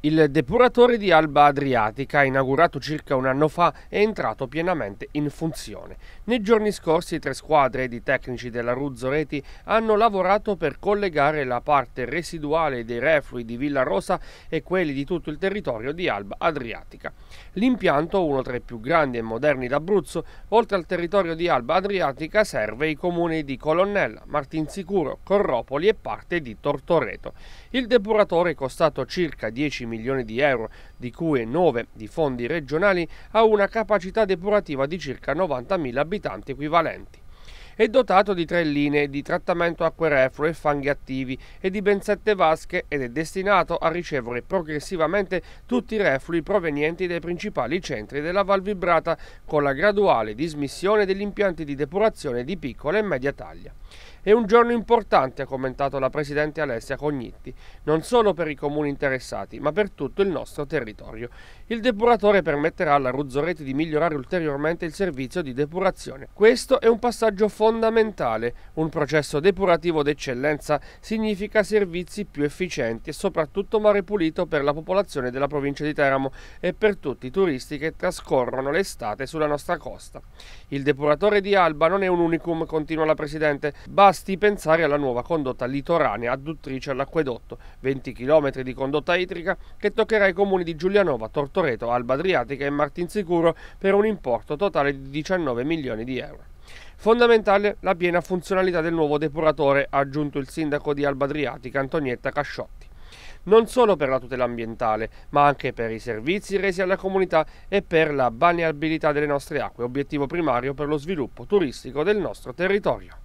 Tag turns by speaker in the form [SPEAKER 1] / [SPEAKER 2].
[SPEAKER 1] Il depuratore di Alba Adriatica, inaugurato circa un anno fa, è entrato pienamente in funzione. Nei giorni scorsi tre squadre di tecnici della Ruzzo Reti hanno lavorato per collegare la parte residuale dei reflui di Villa Rosa e quelli di tutto il territorio di Alba Adriatica. L'impianto, uno tra i più grandi e moderni d'Abruzzo, oltre al territorio di Alba Adriatica serve i comuni di Colonnella, Martinsicuro, Corropoli e parte di Tortoreto. Il depuratore, costato circa 10 milioni di euro, di cui 9 di fondi regionali, ha una capacità depurativa di circa 90.000 abitanti equivalenti è dotato di tre linee di trattamento acquerefluo e fanghi attivi e di ben sette vasche ed è destinato a ricevere progressivamente tutti i reflui provenienti dai principali centri della Val Vibrata con la graduale dismissione degli impianti di depurazione di piccola e media taglia. È un giorno importante, ha commentato la Presidente Alessia Cognitti, non solo per i comuni interessati, ma per tutto il nostro territorio. Il depuratore permetterà alla Ruzzoreti di migliorare ulteriormente il servizio di depurazione. Questo è un passaggio fondamentale fondamentale. Un processo depurativo d'eccellenza significa servizi più efficienti e soprattutto mare pulito per la popolazione della provincia di Teramo e per tutti i turisti che trascorrono l'estate sulla nostra costa. Il depuratore di Alba non è un unicum, continua la Presidente, basti pensare alla nuova condotta litoranea adduttrice all'acquedotto, 20 km di condotta idrica che toccherà i comuni di Giulianova, Tortoreto, Alba Adriatica e Martinsicuro per un importo totale di 19 milioni di euro. Fondamentale la piena funzionalità del nuovo depuratore, ha aggiunto il sindaco di Alba Adriatica Antonietta Casciotti non solo per la tutela ambientale, ma anche per i servizi resi alla comunità e per la balneabilità delle nostre acque, obiettivo primario per lo sviluppo turistico del nostro territorio.